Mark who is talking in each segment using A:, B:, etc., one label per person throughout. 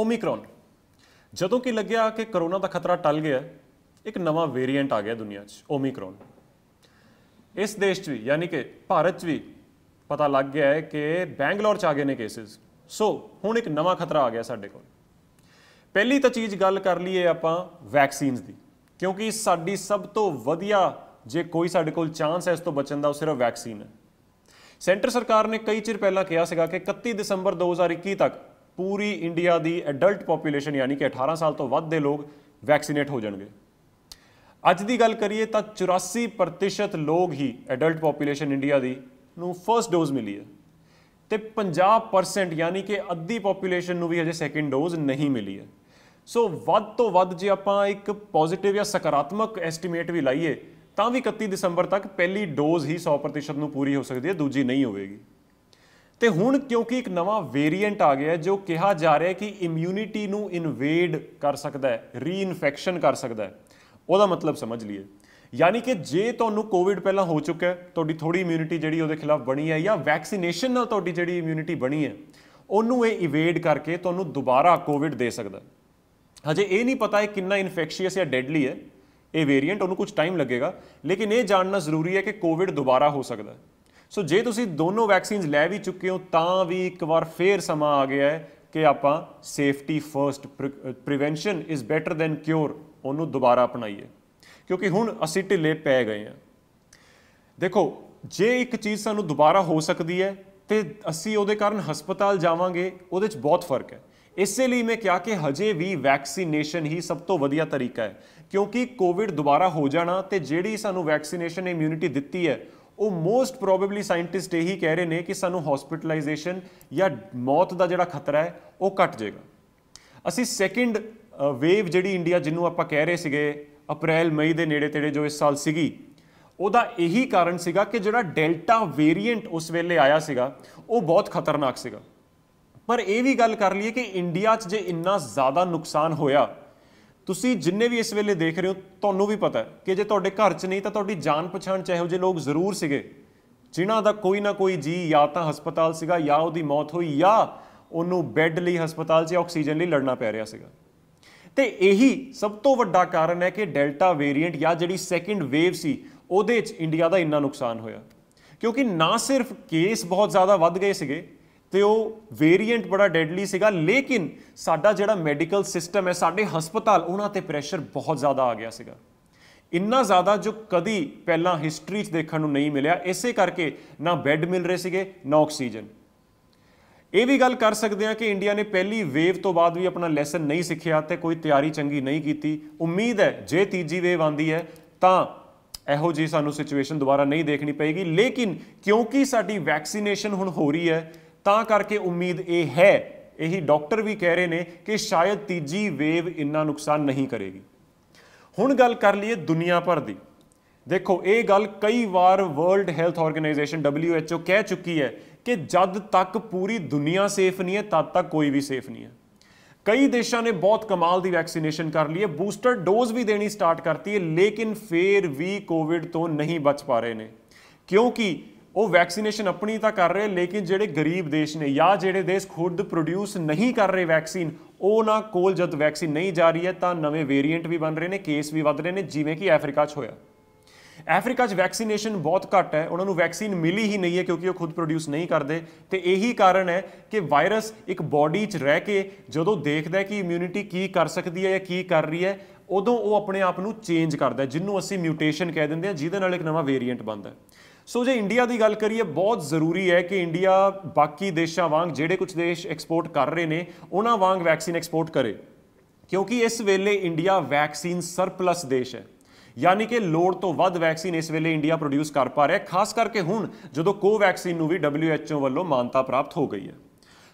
A: Omicron ਜਦੋਂ ਕਿ ਲੱਗਿਆ ਕਿ ਕਰੋਨਾ ਦਾ ਖਤਰਾ ਟਲ ਗਿਆ ਇੱਕ ਨਵਾਂ ਵੇਰੀਐਂਟ ਆ ਗਿਆ ਦੁਨੀਆ 'ਚ ਓਮਿਕਰੋਨ ਇਸ ਦੇਸ਼ 'ਚ ਵੀ ਯਾਨੀ ਕਿ ਭਾਰਤ 'ਚ ਵੀ ਪਤਾ ਲੱਗ ਗਿਆ ਹੈ ਕਿ ਬੈਂਗਲੌਰ 'ਚ ਆ ਗਏ ਨੇ ਕੇਸਿਸ ਸੋ ਹੁਣ ਇੱਕ ਨਵਾਂ ਖਤਰਾ ਆ ਗਿਆ ਸਾਡੇ ਕੋਲ ਪਹਿਲੀ ਤਾਂ ਚੀਜ਼ ਗੱਲ ਕਰ ਲਈਏ ਆਪਾਂ ਵੈਕਸੀਨਸ ਦੀ ਕਿਉਂਕਿ ਸਾਡੀ ਸਭ ਤੋਂ ਵਧੀਆ ਜੇ ਕੋਈ ਸਾਡੇ ਕੋਲ ਚਾਂਸ ਹੈ ਇਸ ਤੋਂ ਬਚਣ ਦਾ ਉਹ ਸਿਰਫ ਵੈਕਸੀਨ ਹੈ ਸੈਂਟਰ ਸਰਕਾਰ ਨੇ ਕਈ ਚਿਰ ਪਹਿਲਾਂ ਕਿਹਾ ਸੀਗਾ ਕਿ 31 ਦਸੰਬਰ 2021 ਤੱਕ ਪੂਰੀ ਇੰਡੀਆ ਦੀ ਐਡਲਟ ਪੋਪੂਲੇਸ਼ਨ ਯਾਨੀ ਕਿ 18 ਸਾਲ ਤੋਂ ਵੱਧ ਦੇ ਲੋਕ ਵੈਕਸੀਨੇਟ ਹੋ ਜਾਣਗੇ ਅੱਜ ਦੀ ਗੱਲ ਕਰੀਏ ਤਾਂ 84% ਲੋਕ ਹੀ ਐਡਲਟ ਪੋਪੂਲੇਸ਼ਨ ਇੰਡੀਆ ਦੀ ਨੂੰ ਫਰਸਟ ਡੋਜ਼ ਮਿਲੀ ਹੈ ਤੇ 50% ਯਾਨੀ ਕਿ ਅੱਧੀ ਪੋਪੂਲੇਸ਼ਨ ਨੂੰ ਵੀ ਹਜੇ ਸੈਕੰਡ ਡੋਜ਼ ਨਹੀਂ ਮਿਲੀ ਹੈ ਸੋ ਵੱਧ ਤੋਂ ਵੱਧ ਜੇ ਆਪਾਂ ਇੱਕ ਪੋਜ਼ਿਟਿਵ ਜਾਂ ਸਕਾਰਾਤਮਕ ਐਸਟੀਮੇਟ ਵੀ ਲਾਈਏ ਤਾਂ ਵੀ 31 ਦਸੰਬਰ ਤੱਕ ਪਹਿਲੀ ਡੋਜ਼ ਹੀ 100% ਨੂੰ ਪੂਰੀ ਹੋ ਸਕਦੀ ਹੈ ਦੂਜੀ ਨਹੀਂ ਹੋਵੇਗੀ ਤੇ ਹੁਣ ਕਿਉਂਕਿ ਇੱਕ ਨਵਾਂ ਵੇਰੀਐਂਟ ਆ ਗਿਆ ਜੋ ਕਿਹਾ ਜਾ ਰਿਹਾ ਹੈ ਕਿ ਇਮਿਊਨਿਟੀ ਨੂੰ ਇਨਵੇਡ ਕਰ ਸਕਦਾ ਹੈ ਰੀਇਨਫੈਕਸ਼ਨ ਕਰ ਸਕਦਾ ਹੈ ਉਹਦਾ ਮਤਲਬ ਸਮਝ ਲਈਏ ਯਾਨੀ ਕਿ ਜੇ ਤੁਹਾਨੂੰ ਕੋਵਿਡ ਪਹਿਲਾਂ ਹੋ ਚੁੱਕਾ ਹੈ ਤੁਹਾਡੀ ਥੋੜੀ ਇਮਿਊਨਿਟੀ ਜਿਹੜੀ ਉਹਦੇ ਖਿਲਾਫ ਬਣੀ ਹੈ ਜਾਂ ਵੈਕਸੀਨੇਸ਼ਨ ਨਾਲ ਤੁਹਾਡੀ ਜਿਹੜੀ ਇਮਿਊਨਿਟੀ ਬਣੀ ਹੈ ਉਹਨੂੰ ਇਹ ਇਵੇਡ ਕਰਕੇ ਤੁਹਾਨੂੰ ਦੁਬਾਰਾ ਕੋਵਿਡ ਦੇ ਸਕਦਾ ਹਜੇ ਇਹ ਨਹੀਂ ਪਤਾ ਇਹ ਕਿੰਨਾ ਇਨਫੈਕਸ਼ੀਅਸ ਜਾਂ ਡੈਡਲੀ ਹੈ ਇਹ ਵੇਰੀਐਂਟ ਉਹਨੂੰ ਕੁਝ ਟਾਈਮ ਲੱਗੇਗਾ ਲੇਕਿਨ ਇਹ ਜਾਣਨਾ ਜ਼ਰੂਰੀ ਹੈ ਕਿ ਕੋਵਿਡ ਦੁਬਾਰਾ ਹੋ ਸਕਦਾ ਹੈ ਸੋ ਜੇ ਤੁਸੀਂ ਦੋਨੋਂ ਵੈਕਸੀਨਸ ਲੈ ਵੀ ਚੁੱਕੇ ਹੋ ਤਾਂ ਵੀ ਇੱਕ ਵਾਰ ਫੇਰ ਸਮਾਂ ਆ ਗਿਆ ਹੈ ਕਿ ਆਪਾਂ safety first prevention is better than cure ਉਹਨੂੰ ਦੁਬਾਰਾ ਅਪਣਾਈਏ ਕਿਉਂਕਿ ਹੁਣ ਅਸੀਂ ਢਿੱਲੇ ਪੈ ਗਏ ਹਾਂ ਦੇਖੋ ਜੇ ਇੱਕ ਚੀਜ਼ ਸਾਨੂੰ ਦੁਬਾਰਾ ਹੋ ਸਕਦੀ ਹੈ ਤੇ ਅਸੀਂ ਉਹਦੇ ਕਾਰਨ ਹਸਪਤਾਲ ਜਾਵਾਂਗੇ ਉਹਦੇ 'ਚ ਬਹੁਤ ਫਰਕ ਹੈ ਇਸੇ ਲਈ ਮੈਂ ਕਿਹਾ ਕਿ ਹਜੇ ਵੀ ਵੈਕਸੀਨੇਸ਼ਨ ਹੀ ਸਭ ਤੋਂ ਵਧੀਆ ਤਰੀਕਾ ਹੈ ਕਿਉਂਕਿ ਕੋਵਿਡ ਦੁਬਾਰਾ ਹੋ ਜਾਣਾ ਤੇ ਜਿਹੜੀ ਸਾਨੂੰ ਵੈਕਸੀਨੇਸ਼ਨ ਇਮਿਊਨਿਟੀ ਦਿੱਤੀ ਹੈ ਉਹ ਮੋਸਟ ਪ੍ਰੋਬੇਬਲੀ ਸਾਇੰਟਿਸਟ ਇਹੀ ਕਹਿ ਰਹੇ ਨੇ ਕਿ ਸਾਨੂੰ ਹਸਪੀਟਲਾਈਜੇਸ਼ਨ ਜਾਂ ਮੌਤ ਦਾ ਜਿਹੜਾ ਖਤਰਾ ਹੈ ਉਹ ਘਟ ਜਾਏਗਾ ਅਸੀਂ ਸੈਕਿੰਡ ਵੇਵ ਜਿਹੜੀ ਇੰਡੀਆ ਜਿੰਨੂੰ ਆਪਾਂ ਕਹਿ ਰਹੇ ਸੀਗੇ ਅਪ੍ਰੈਲ ਮਈ ਦੇ ਨੇੜੇ ਤੇੜੇ ਜੋ ਇਸ ਸਾਲ ਸੀਗੀ ਉਹਦਾ ਇਹੀ ਕਾਰਨ ਸੀਗਾ ਕਿ ਜਿਹੜਾ ਡੈਲਟਾ ਵੇਰੀਐਂਟ ਉਸ ਵੇਲੇ ਆਇਆ ਸੀਗਾ ਉਹ ਬਹੁਤ ਖਤਰਨਾਕ ਸੀਗਾ ਪਰ ਇਹ ਵੀ ਗੱਲ ਕਰ ਲਈਏ ਕਿ ਇੰਡੀਆ 'ਚ ਜੇ ਇੰਨਾ ਜ਼ਿਆਦਾ ਨੁਕਸਾਨ ਹੋਇਆ ਤੁਸੀਂ ਜਿੰਨੇ ਵੀ ਇਸ ਵੇਲੇ ਦੇਖ ਰਹੇ ਹੋ ਤੁਹਾਨੂੰ ਵੀ ਪਤਾ ਕਿ ਜੇ ਤੁਹਾਡੇ ਘਰ 'ਚ ਨਹੀਂ ਤਾਂ ਤੁਹਾਡੀ ਜਾਣ ਪਛਾਣ ਚਾਹੇ ਉਹ ਜੇ ਲੋਕ ਜ਼ਰੂਰ ਸੀਗੇ ਜਿਨ੍ਹਾਂ ਦਾ ਕੋਈ ਨਾ ਕੋਈ ਜੀ ਜਾਂ ਤਾਂ ਹਸਪਤਾਲ ਸੀਗਾ ਜਾਂ ਉਹਦੀ ਮੌਤ ਹੋਈ ਜਾਂ ਉਹਨੂੰ ਬੈੱਡ ਲਈ ਹਸਪਤਾਲ 'ਚ ਆਕਸੀਜਨ ਲਈ ਲੜਨਾ ਪੈ ਰਿਹਾ ਸੀਗਾ ਤੇ ਇਹੀ ਸਭ ਤੋਂ ਵੱਡਾ ਕਾਰਨ ਹੈ ਕਿ ਡੈਲਟਾ ਵੇਰੀਐਂਟ ਜਾਂ ਜਿਹੜੀ ਸੈਕੰਡ ਵੇਵ ਸੀ ਉਹਦੇ 'ਚ ਇੰਡੀਆ ਦਾ ਇੰਨਾ ਨੁਕਸਾਨ ਹੋਇਆ ਕਿਉਂਕਿ ਨਾ ਸਿਰਫ ਕੇਸ ਬਹੁਤ ਜ਼ਿਆਦਾ ਵੱਧ ਗਏ ਸੀਗੇ ਤੇ ਉਹ ਵੇਰੀਐਂਟ ਬੜਾ ਡੈਡਲੀ ਸੀਗਾ ਲੇਕਿਨ ਸਾਡਾ ਜਿਹੜਾ ਮੈਡੀਕਲ ਸਿਸਟਮ ਹੈ ਸਾਡੇ ਹਸਪਤਾਲ ਉਹਨਾਂ ਤੇ ਪ੍ਰੈਸ਼ਰ ਬਹੁਤ ਜ਼ਿਆਦਾ ਆ ਗਿਆ ਸੀਗਾ ਇੰਨਾ ਜ਼ਿਆਦਾ ਜੋ ਕਦੀ ਪਹਿਲਾਂ ਹਿਸਟਰੀ 'ਚ ਦੇਖਣ ਨੂੰ ਨਹੀਂ ਮਿਲਿਆ ਇਸੇ ਕਰਕੇ ਨਾ ਬੈੱਡ ਮਿਲ ਰਹੇ ਸੀਗੇ ਨਾ ਆਕਸੀਜਨ ਇਹ ਵੀ ਗੱਲ ਕਰ ਸਕਦੇ ਹਾਂ ਕਿ ਇੰਡੀਆ ਨੇ ਪਹਿਲੀ ਵੇਵ ਤੋਂ ਬਾਅਦ ਵੀ ਆਪਣਾ ਲੈਸਨ ਨਹੀਂ ਸਿੱਖਿਆ ਤੇ ਕੋਈ ਤਿਆਰੀ ਚੰਗੀ ਨਹੀਂ ਕੀਤੀ ਉਮੀਦ ਹੈ ਜੇ ਤੀਜੀ ਵੇਵ ਆਂਦੀ ਹੈ ਤਾਂ ਇਹੋ ਜੀ ਸਾਨੂੰ ਸਿਚੁਏਸ਼ਨ ਦੁਬਾਰਾ ਨਹੀਂ ਦੇਖਣੀ ਪਏਗੀ ਲੇਕਿਨ ਕਿਉਂਕਿ ਸਾਡੀ ਵੈਕਸੀਨੇਸ਼ਨ ਹੁਣ ਹੋ ਰਹੀ ਹੈ ਤਾਂ ਕਰਕੇ ਉਮੀਦ ਇਹ ਹੈ ਇਹੀ ਡਾਕਟਰ ਵੀ ਕਹਿ ਰਹੇ ਨੇ ਕਿ ਸ਼ਾਇਦ ਤੀਜੀ ਵੇਵ ਇੰਨਾ ਨੁਕਸਾਨ ਨਹੀਂ ਕਰੇਗੀ ਹੁਣ ਗੱਲ ਕਰ ਲਈਏ ਦੁਨੀਆ ਭਰ ਦੀ ਦੇਖੋ ਇਹ ਗੱਲ ਕਈ ਵਾਰ ਵਰਲਡ ਹੈਲਥ ਆਰਗੇਨਾਈਜੇਸ਼ਨ WHO ਕਹਿ ਚੁੱਕੀ ਹੈ ਕਿ ਜਦ ਤੱਕ ਪੂਰੀ ਦੁਨੀਆ ਸੇਫ ਨਹੀਂ ਹੈ ਤਦ ਤੱਕ ਕੋਈ ਵੀ ਸੇਫ ਨਹੀਂ ਹੈ ਕਈ ਦੇਸ਼ਾਂ ਨੇ ਬਹੁਤ ਕਮਾਲ ਦੀ ਵੈਕਸੀਨੇਸ਼ਨ ਕਰ ਲਈ ਹੈ ਬੂਸਟਰ ਡੋਜ਼ ਵੀ ਦੇਣੀ ਸਟਾਰਟ ਕਰਤੀ ਹੈ ਲੇਕਿਨ ਫੇਰ ਵੀ ਕੋਵਿਡ ਤੋਂ ਨਹੀਂ ਬਚ ਪਾ ਰਹੇ ਨੇ ਕਿਉਂਕਿ ਉਹ ਵੈਕਸੀਨੇਸ਼ਨ ਆਪਣੀ ਤਾਂ ਕਰ ਰਹੇ ਲੇਕਿਨ ਜਿਹੜੇ ਗਰੀਬ ਦੇਸ਼ ਨੇ ਜਾਂ ਜਿਹੜੇ ਦੇਸ਼ ਖੁਦ ਪ੍ਰੋਡਿਊਸ ਨਹੀਂ ਕਰ ਰਹੇ ਵੈਕਸੀਨ ਉਹਨਾਂ ਕੋਲ ਜਦ ਵੈਕਸੀਨ ਨਹੀਂ ਜਾ ਰਹੀ ਹੈ ਤਾਂ ਨਵੇਂ ਵੇਰੀਐਂਟ ਵੀ ਬਣ ਰਹੇ ਨੇ ਕੇਸ ਵੀ ਵੱਧ ਰਹੇ ਨੇ ਜਿਵੇਂ ਕਿ ਅਫਰੀਕਾ 'ਚ ਹੋਇਆ ਅਫਰੀਕਾ 'ਚ ਵੈਕਸੀਨੇਸ਼ਨ ਬਹੁਤ ਘੱਟ ਹੈ ਉਹਨਾਂ ਨੂੰ ਵੈਕਸੀਨ ਮਿਲੀ ਹੀ ਨਹੀਂ ਹੈ ਕਿਉਂਕਿ ਉਹ ਖੁਦ ਪ੍ਰੋਡਿਊਸ ਨਹੀਂ ਕਰਦੇ ਤੇ ਇਹੀ ਕਾਰਨ ਹੈ ਕਿ ਵਾਇਰਸ ਇੱਕ ਬਾਡੀ 'ਚ ਰਹਿ ਕੇ ਜਦੋਂ ਦੇਖਦਾ ਹੈ ਕਿ ਇਮਿਊਨਿਟੀ ਕੀ ਕਰ ਸਕਦੀ ਹੈ ਜਾਂ ਕੀ ਕਰ ਰਹੀ ਹੈ ਉਦੋਂ ਉਹ ਆਪਣੇ ਆਪ ਨੂੰ ਚੇਂਜ ਕਰਦਾ ਜਿਹਨੂੰ ਅਸੀਂ ਮਿਊਟੇਸ਼ਨ ਕਹਿ ਦਿੰਦੇ ਹਾਂ ਜਿਹਦੇ ਨਾਲ ਇੱਕ ਨਵਾਂ ਵੇਰੀਐਂਟ ਬਣਦਾ ਹੈ ਸੋ ਜੇ ਇੰਡੀਆ ਦੀ ਗੱਲ ਕਰੀਏ ਬਹੁਤ ਜ਼ਰੂਰੀ ਹੈ ਕਿ ਇੰਡੀਆ ਬਾਕੀ ਦੇਸ਼ਾਂ ਵਾਂਗ ਜਿਹੜੇ ਕੁਝ ਦੇਸ਼ ਐਕਸਪੋਰਟ ਕਰ ਰਹੇ ਨੇ ਉਹਨਾਂ ਵਾਂਗ ਵੈਕਸੀਨ ਐਕਸਪੋਰਟ ਕਰੇ ਕਿਉਂਕਿ ਇਸ ਵੇਲੇ ਇੰਡੀਆ ਵੈਕਸੀਨ ਸਰਪਲਸ ਦੇਸ਼ ਹੈ ਯਾਨੀ ਕਿ ਲੋੜ ਤੋਂ ਵੱਧ ਵੈਕਸੀਨ ਇਸ ਵੇਲੇ ਇੰਡੀਆ ਪ੍ਰੋਡਿਊਸ ਕਰ ਪਾ ਰਿਹਾ ਖਾਸ ਕਰਕੇ ਹੁਣ ਜਦੋਂ ਕੋਵੈਕਸੀਨ ਨੂੰ ਵੀ WHO ਵੱਲੋਂ ਮਾਨਤਾ ਪ੍ਰਾਪਤ ਹੋ ਗਈ ਹੈ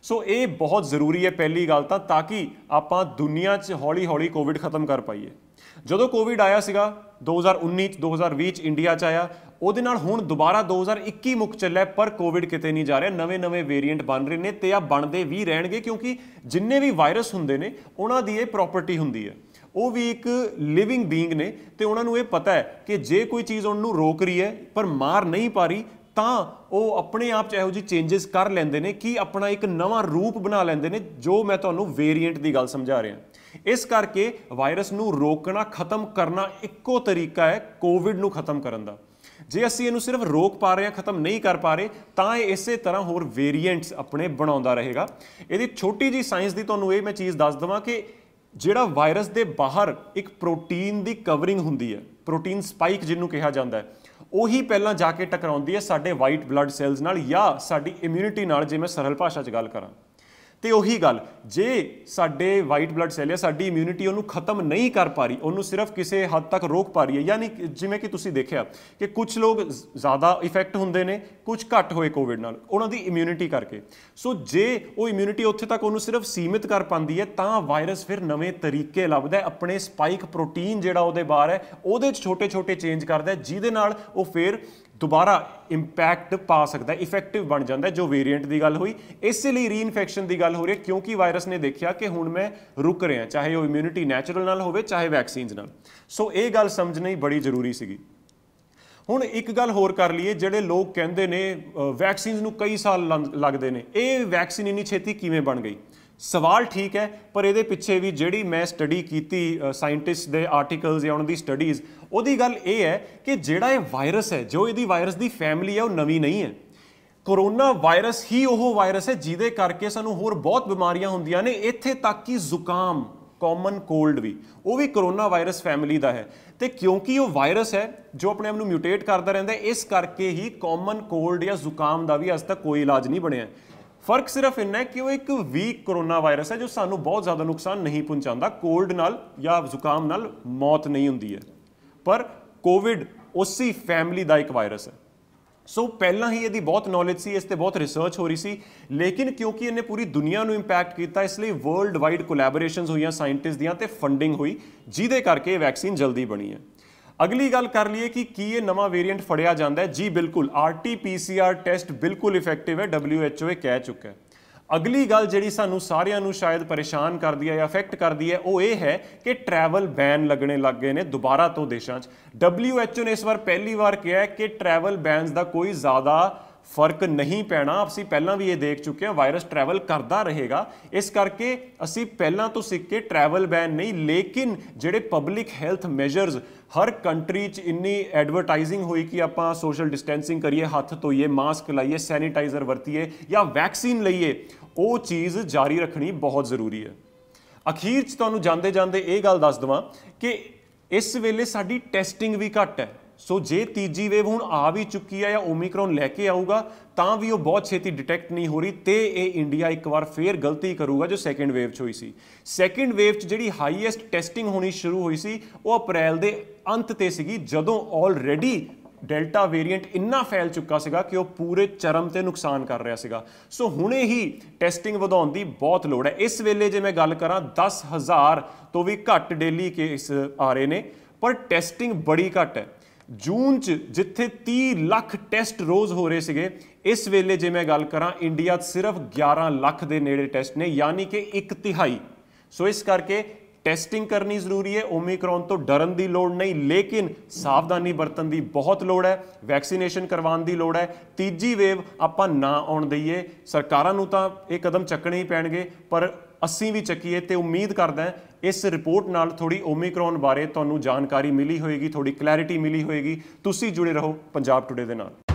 A: ਸੋ ਇਹ ਬਹੁਤ ਜ਼ਰੂਰੀ ਹੈ ਪਹਿਲੀ ਗੱਲ ਤਾਂ ਤਾਂ ਕਿ ਆਪਾਂ ਦੁਨੀਆ 'ਚ ਹੌਲੀ-ਹੌਲੀ ਕੋਵਿਡ ਖਤਮ ਕਰ ਪਾਈਏ ਜਦੋਂ ਕੋਵਿਡ ਆਇਆ ਸੀਗਾ 2019 2020 ਚ ਇੰਡੀਆ 'ਚ ਆਇਆ ਉਹਦੇ ਨਾਲ ਹੁਣ ਦੁਬਾਰਾ 2021 ਮੁੱਕ ਚੱਲਿਆ ਪਰ ਕੋਵਿਡ ਕਿਤੇ ਨਹੀਂ ਜਾ ਰਿਹਾ ਨਵੇਂ-ਨਵੇਂ ਵੇਰੀਐਂਟ ਬਣ ਰਹੇ ਨੇ ਤੇ ਆ ਬਣਦੇ ਵੀ ਰਹਿਣਗੇ ਕਿਉਂਕਿ ਜਿੰਨੇ ਵੀ ਵਾਇਰਸ ਹੁੰਦੇ ਨੇ ਉਹਨਾਂ ਦੀ ਇਹ ਪ੍ਰਾਪਰਟੀ ਹੁੰਦੀ ਹੈ ਉਹ ਵੀ ਇੱਕ ਲਿਵਿੰਗ ਬੀਇੰਗ ਨੇ ਤੇ ਉਹਨਾਂ ਨੂੰ ਇਹ ਪਤਾ ਹੈ ਕਿ ਜੇ ਕੋਈ ਚੀਜ਼ ਉਹਨਾਂ ਨੂੰ ਰੋਕ ਰਹੀ ਹੈ ਪਰ ਮਾਰ ਨਹੀਂ ਪਾ ਰਹੀ ਤਾਂ ਉਹ ਆਪਣੇ ਆਪ ਚ ਇਹੋ ਜੀ ਚੇਂजेस ਕਰ ਲੈਂਦੇ ਨੇ ਕਿ ਆਪਣਾ ਇੱਕ ਨਵਾਂ ਰੂਪ ਬਣਾ ਲੈਂਦੇ ਨੇ ਜੋ ਮੈਂ ਤੁਹਾਨੂੰ ਵੇਰੀਐਂਟ ਦੀ ਗੱਲ ਸਮਝਾ ਰਿਹਾ ਇਸ ਕਰਕੇ ਵਾਇਰਸ ਨੂੰ ਰੋਕਣਾ ਖਤਮ ਕਰਨਾ ਇੱਕੋ ਤਰੀਕਾ ਹੈ ਕੋਵਿਡ ਨੂੰ ਖਤਮ ਕਰਨ ਦਾ ਜੇ ਅਸੀਂ ਇਹਨੂੰ ਸਿਰਫ ਰੋਕ ਪਾ ਰਹੇ ਹਾਂ ਖਤਮ ਨਹੀਂ ਕਰ ਪਾ ਰਹੇ ਤਾਂ ਇਹ ਇਸੇ ਤਰ੍ਹਾਂ ਹੋਰ ਵੇਰੀਐਂਟਸ ਆਪਣੇ ਬਣਾਉਂਦਾ ਰਹੇਗਾ ਇਹਦੀ ਛੋਟੀ ਜੀ ਸਾਇੰਸ ਦੀ ਤੁਹਾਨੂੰ ਇਹ ਮੈਂ ਚੀਜ਼ ਦੱਸ ਦਵਾਂ ਕਿ ਜਿਹੜਾ ਵਾਇਰਸ ਦੇ ਬਾਹਰ ਇੱਕ ਪ੍ਰੋਟੀਨ ਦੀ ਕਵਰਿੰਗ ਹੁੰਦੀ ਹੈ ਪ੍ਰੋਟੀਨ ਸਪਾਈਕ ਜਿਹਨੂੰ ਕਿਹਾ ਜਾਂਦਾ ਹੈ ਉਹੀ ਪਹਿਲਾਂ ਜਾ ਕੇ ਟਕਰਾਉਂਦੀ ਹੈ ਸਾਡੇ ਵਾਈਟ ਬਲੱਡ ਸੈਲਸ ਨਾਲ ਜਾਂ ਸਾਡੀ ਇਮਿਊਨਿਟੀ ਨਾਲ ਜੇ ਮੈਂ ਸਰਲ ਭਾਸ਼ਾ 'ਚ ਗੱਲ ਕਰਾਂ ਤੇ ਉਹੀ ਗੱਲ ਜੇ ਸਾਡੇ ਵਾਈਟ ਬਲੱਡ ਸੈੱਲ ਹੈ ਸਾਡੀ ਇਮਿਊਨਿਟੀ ਉਹਨੂੰ ਖਤਮ ਨਹੀਂ ਕਰ ਪਾ ਰਹੀ ਉਹਨੂੰ ਸਿਰਫ ਕਿਸੇ ਹੱਦ ਤੱਕ ਰੋਕ ਪਾ ਰਹੀ ਹੈ ਯਾਨੀ ਜਿਵੇਂ ਕਿ ਤੁਸੀਂ ਦੇਖਿਆ ਕਿ ਕੁਝ ਲੋਕ ਜ਼ਿਆਦਾ ਇਫੈਕਟ ਹੁੰਦੇ ਨੇ ਕੁਝ ਘੱਟ ਹੋਏ ਕੋਵਿਡ ਨਾਲ ਉਹਨਾਂ ਦੀ ਇਮਿਊਨਿਟੀ ਕਰਕੇ ਸੋ ਜੇ ਉਹ ਇਮਿਊਨਿਟੀ ਉੱਥੇ ਤੱਕ ਉਹਨੂੰ ਸਿਰਫ ਸੀਮਿਤ ਕਰ ਪਾਉਂਦੀ ਹੈ ਤਾਂ ਵਾਇਰਸ ਫਿਰ ਨਵੇਂ ਤਰੀਕੇ ਲੱਭਦਾ ਆਪਣੇ ਸਪਾਈਕ ਪ੍ਰੋਟੀਨ ਜਿਹੜਾ ਉਹਦੇ ਬਾਹਰ ਹੈ ਉਹਦੇ ਚ ਛੋਟੇ-ਛੋਟੇ ਚੇਂਜ ਕਰਦਾ ਜਿਹਦੇ ਨਾਲ ਉਹ ਫਿਰ ਦੁਬਾਰਾ ਇੰਪੈਕਟ ਪਾ ਸਕਦਾ ਇਫੈਕਟਿਵ ਬਣ ਜਾਂਦਾ ਜੋ ਵੇਰੀਐਂਟ ਦੀ ਗੱਲ ਹੋਈ ਇਸੇ ਲਈ ਰੀਇਨਫੈਕਸ਼ਨ ਦੀ ਗੱਲ ਹੋ ਰਹੀ ਹੈ ਕਿਉਂਕਿ ਵਾਇਰਸ ਨੇ ਦੇਖਿਆ ਕਿ ਹੁਣ ਮੈਂ ਰੁਕ ਰਿਹਾ ਚਾਹੇ ਉਹ ਇਮਿਊਨਿਟੀ ਨੈਚੁਰਲ ਨਾਲ ਹੋਵੇ ਚਾਹੇ ਵੈਕਸੀਨਸ ਨਾਲ ਸੋ ਇਹ ਗੱਲ ਸਮਝਣੀ ਬੜੀ ਜ਼ਰੂਰੀ ਸੀਗੀ ਹੁਣ ਇੱਕ ਗੱਲ ਹੋਰ ਕਰ ਲਈਏ ਜਿਹੜੇ ਲੋਕ ਕਹਿੰਦੇ ਨੇ ਵੈਕਸੀਨਸ ਨੂੰ ਕਈ ਸਾਲ ਲੱਗਦੇ ਨੇ ਇਹ ਵੈਕਸੀਨ ਇੰਨੀ ਛੇਤੀ ਕਿਵੇਂ ਬਣ ਗਈ ਸਵਾਲ ਠੀਕ ਹੈ ਪਰ ਇਹਦੇ ਪਿੱਛੇ ਵੀ ਜਿਹੜੀ ਮੈਂ ਸਟੱਡੀ ਕੀਤੀ ਸਾਇੰਟਿਸਟ ਦੇ ਆਰਟੀਕਲਸ ਜਾਂ ਉਹਨਾਂ ਦੀ ਸਟੱਡੀਜ਼ ਉਹਦੀ ਗੱਲ ਇਹ ਹੈ ਕਿ ਜਿਹੜਾ ਇਹ ਵਾਇਰਸ ਹੈ ਜੋ ਇਹਦੀ ਵਾਇਰਸ ਦੀ ਫੈਮਿਲੀ ਹੈ ਉਹ ਨਵੀਂ ਨਹੀਂ ਹੈ ਕੋਰੋਨਾ ਵਾਇਰਸ ਹੀ ਉਹ ਵਾਇਰਸ ਹੈ ਜਿਹਦੇ ਕਰਕੇ ਸਾਨੂੰ ਹੋਰ ਬਹੁਤ ਬਿਮਾਰੀਆਂ ਹੁੰਦੀਆਂ ਨੇ ਇੱਥੇ ਤੱਕ ਕਿ ਜ਼ੁਕਾਮ ਕਾਮਨ ਕੋਲਡ ਵੀ ਉਹ ਵੀ ਕੋਰੋਨਾ ਵਾਇਰਸ ਫੈਮਿਲੀ ਦਾ ਹੈ ਤੇ ਕਿਉਂਕਿ ਉਹ ਵਾਇਰਸ ਹੈ ਜੋ ਆਪਣੇ ਆਪ ਨੂੰ ਮਿਊਟੇਟ ਕਰਦਾ ਰਹਿੰਦਾ ਇਸ ਕਰਕੇ ਹੀ ਕਾਮਨ ਕੋਲਡ ਜਾਂ ਜ਼ੁਕਾਮ ਦਾ ਵੀ ਅਜੇ ਤੱਕ ਕੋਈ ਇਲਾਜ ਨਹੀਂ ਬਣਿਆ ਫਰਕ ਸਿਰਫ ਇੰਨਾ ਹੈ ਕਿ ਉਹ ਇੱਕ ਵੀਕ ਕਰੋਨਾ ਵਾਇਰਸ ਹੈ ਜੋ ਸਾਨੂੰ ਬਹੁਤ ਜ਼ਿਆਦਾ ਨੁਕਸਾਨ ਨਹੀਂ ਪਹੁੰਚਾਉਂਦਾ ਕੋਲਡ ਨਾਲ ਜਾਂ ਜ਼ੁਕਾਮ ਨਾਲ ਮੌਤ ਨਹੀਂ ਹੁੰਦੀ ਹੈ ਪਰ ਕੋਵਿਡ ਉਸੇ ਫੈਮਿਲੀ ਦਾ ਇੱਕ ਵਾਇਰਸ ਹੈ ਸੋ ਪਹਿਲਾਂ ਹੀ ਇਹਦੀ ਬਹੁਤ ਨੌਲੇਜ ਸੀ ਇਸ ਤੇ ਬਹੁਤ ਰਿਸਰਚ ਹੋ ਰਹੀ ਸੀ ਲੇਕਿਨ ਕਿਉਂਕਿ ਇਹਨੇ ਪੂਰੀ ਦੁਨੀਆ ਨੂੰ ਇੰਪੈਕਟ ਕੀਤਾ ਇਸ ਲਈ ਵਰਲਡ ਵਾਈਡ ਕੋਲੈਬੋਰੇਸ਼ਨਸ ਹੋਈਆਂ ਸਾਇੰਟਿਸਟ ਦੀਆਂ ਤੇ ਫੰਡਿੰਗ ਹੋਈ ਜਿਹਦੇ ਕਰਕੇ ਇਹ ਵੈਕਸੀਨ ਜਲਦੀ ਬਣੀ ਹੈ ਅਗਲੀ ਗੱਲ ਕਰ ਲਈਏ ਕਿ ਕੀ ਇਹ ਨਵਾਂ ਵੇਰੀਐਂਟ ਫੜਿਆ ਜਾਂਦਾ ਹੈ ਜੀ ਬਿਲਕੁਲ ਆਰਟੀਪੀਸੀਆਰ ਟੈਸਟ ਬਿਲਕੁਲ ਇਫੈਕਟਿਵ ਹੈ WHO ਕਹਿ ਚੁੱਕਾ ਹੈ ਅਗਲੀ ਗੱਲ ਜਿਹੜੀ ਸਾਨੂੰ ਸਾਰਿਆਂ ਨੂੰ ਸ਼ਾਇਦ ਪਰੇਸ਼ਾਨ ਕਰਦੀ ਹੈ ਜਾਂ ਅਫੈਕਟ ਕਰਦੀ ਹੈ ਉਹ ਇਹ ਹੈ ਕਿ ਟਰੈਵਲ ਬੈਨ ਲੱਗਣੇ ਲੱਗ ਗਏ ਨੇ ਦੁਬਾਰਾ ਤੋਂ ਦੇਸ਼ਾਂ 'ਚ WHO ਨੇ ਇਸ ਵਾਰ ਪਹਿਲੀ ਵਾਰ ਕਿਹਾ ਹੈ ਕਿ ਟਰੈਵਲ ਬੈਨਸ ਦਾ ਕੋਈ ਜ਼ਿਆਦਾ ਫਰਕ ਨਹੀਂ ਪੈਣਾ ਅਸੀਂ ਪਹਿਲਾਂ ਵੀ ਇਹ ਦੇਖ ਚੁੱਕੇ ਹਾਂ ਵਾਇਰਸ ਟਰੈਵਲ ਕਰਦਾ ਰਹੇਗਾ ਇਸ ਕਰਕੇ ਅਸੀਂ ਪਹਿਲਾਂ ਤੋਂ ਸਿੱਖ ਕੇ ਟਰੈਵਲ ਬੈਨ ਨਹੀਂ ਲੇਕਿਨ ਜਿਹੜੇ ਪਬਲਿਕ ਹੈਲਥ ਮੈਜਰਸ ਹਰ ਕੰਟਰੀ 'ਚ ਇੰਨੀ ਐਡਵਰਟਾਈਜ਼ਿੰਗ ਹੋਈ ਕਿ ਆਪਾਂ ਸੋਸ਼ਲ ਡਿਸਟੈਂਸਿੰਗ ਕਰੀਏ ਹੱਥ ਧੋਈਏ ਮਾਸਕ ਲਾਈਏ ਸੈਨੀਟਾਈਜ਼ਰ ਵਰਤੀਏ ਜਾਂ ਵੈਕਸੀਨ ਲਈਏ ਉਹ ਚੀਜ਼ ਜਾਰੀ ਰੱਖਣੀ ਬਹੁਤ ਜ਼ਰੂਰੀ ਹੈ ਅਖੀਰ 'ਚ ਤੁਹਾਨੂੰ ਜਾਂਦੇ ਜਾਂਦੇ ਇਹ ਗੱਲ ਦੱਸ ਦਵਾਂ ਕਿ ਇਸ ਵੇਲੇ ਸਾਡੀ ਟੈਸਟਿੰਗ ਵੀ ਘੱਟ ਹੈ ਸੋ ਜੇ ਤੀਜੀ ਵੇਵ ਹੁਣ ਆ ਵੀ ਚੁੱਕੀ ਹੈ ਜਾਂ ਓਮਿਕਰੋਨ ਲੈ ਕੇ ਆਊਗਾ ਤਾਂ ਵੀ ਉਹ ਬਹੁਤ ਛੇਤੀ ਡਿਟੈਕਟ ਨਹੀਂ ਹੋ ਰਹੀ ਤੇ ਇਹ ਇੰਡੀਆ ਇੱਕ ਵਾਰ ਫੇਰ ਗਲਤੀ ਕਰੂਗਾ ਜੋ ਸੈਕੰਡ ਵੇਵ 'ਚ ਹੋਈ ਸੀ ਸੈਕੰਡ ਵੇਵ 'ਚ ਜਿਹੜੀ ਹਾਈਐਸਟ ਟੈਸਟਿੰਗ ਹੋਣੀ ਸ਼ੁਰੂ ਹੋਈ ਸੀ ਉਹ ਅਪ੍ਰੈਲ ਦੇ ਅੰਤ ਤੇ ਸੀਗੀ ਜਦੋਂ ਆਲਰੇਡੀ ਡੈਲਟਾ ਵੇਰੀਐਂਟ ਇੰਨਾ ਫੈਲ ਚੁੱਕਾ ਸੀਗਾ ਕਿ ਉਹ ਪੂਰੇ ਚਰਮ ਤੇ ਨੁਕਸਾਨ ਕਰ ਰਿਹਾ ਸੀਗਾ ਸੋ ਹੁਣੇ ਹੀ ਟੈਸਟਿੰਗ ਵਧਾਉਣ ਦੀ ਬਹੁਤ ਲੋੜ ਹੈ ਇਸ ਵੇਲੇ ਜੇ ਮੈਂ ਗੱਲ ਕਰਾਂ 10000 ਤੋਂ ਵੀ ਘੱਟ ਡੇਲੀ ਕੇਸ ਆ ਰਹੇ ਨੇ ਪਰ ਟੈਸਟਿੰਗ ਬੜੀ ਘੱਟ ਹੈ ਜੂਨ ਚ ਜਿੱਥੇ 30 ਲੱਖ ਟੈਸਟ ਰੋਜ਼ ਹੋ ਰਹੇ ਸੀਗੇ ਇਸ ਵੇਲੇ ਜੇ ਮੈਂ ਗੱਲ ਕਰਾਂ ਇੰਡੀਆ 'ਚ ਸਿਰਫ 11 ਲੱਖ ਦੇ ਨੇੜੇ ਟੈਸਟ ਨੇ ਯਾਨੀ ਕਿ ਇੱਕ ਤਿਹਾਈ ਸੋ ਇਸ ਕਰਕੇ ਟੈਸਟਿੰਗ ਕਰਨੀ ਜ਼ਰੂਰੀ ਹੈ ਓਮਿਕਰੋਨ ਤੋਂ ਡਰਨ ਦੀ ਲੋੜ ਨਹੀਂ ਲੇਕਿਨ ਸਾਵਧਾਨੀ ਵਰਤਣ ਦੀ ਬਹੁਤ ਲੋੜ ਹੈ ਵੈਕਸੀਨੇਸ਼ਨ ਕਰਵਾਉਣ ਦੀ ਲੋੜ ਹੈ ਤੀਜੀ ਵੇਵ ਆਪਾਂ ਨਾ ਆਉਣ ਦਈਏ ਸਰਕਾਰਾਂ ਨੂੰ ਤਾਂ ਇਹ ਕਦਮ ਚੱਕਣੇ ਹੀ ਪੈਣਗੇ ਪਰ ਅਸੀਂ ਵੀ ਚੱਕੀਏ ਤੇ ਉਮੀਦ ਕਰਦਾ ਇਸ ਰਿਪੋਰਟ ਨਾਲ ਥੋੜੀ ਓਮਿਕਰੋਨ ਬਾਰੇ ਤੁਹਾਨੂੰ ਜਾਣਕਾਰੀ ਮਿਲੀ ਹੋਏਗੀ ਥੋੜੀ ਕਲੈਰਿਟੀ ਮਿਲੀ ਹੋਏਗੀ ਤੁਸੀਂ ਜੁੜੇ ਰਹੋ ਪੰਜਾਬ ਟੁਡੇ ਦੇ ਨਾਲ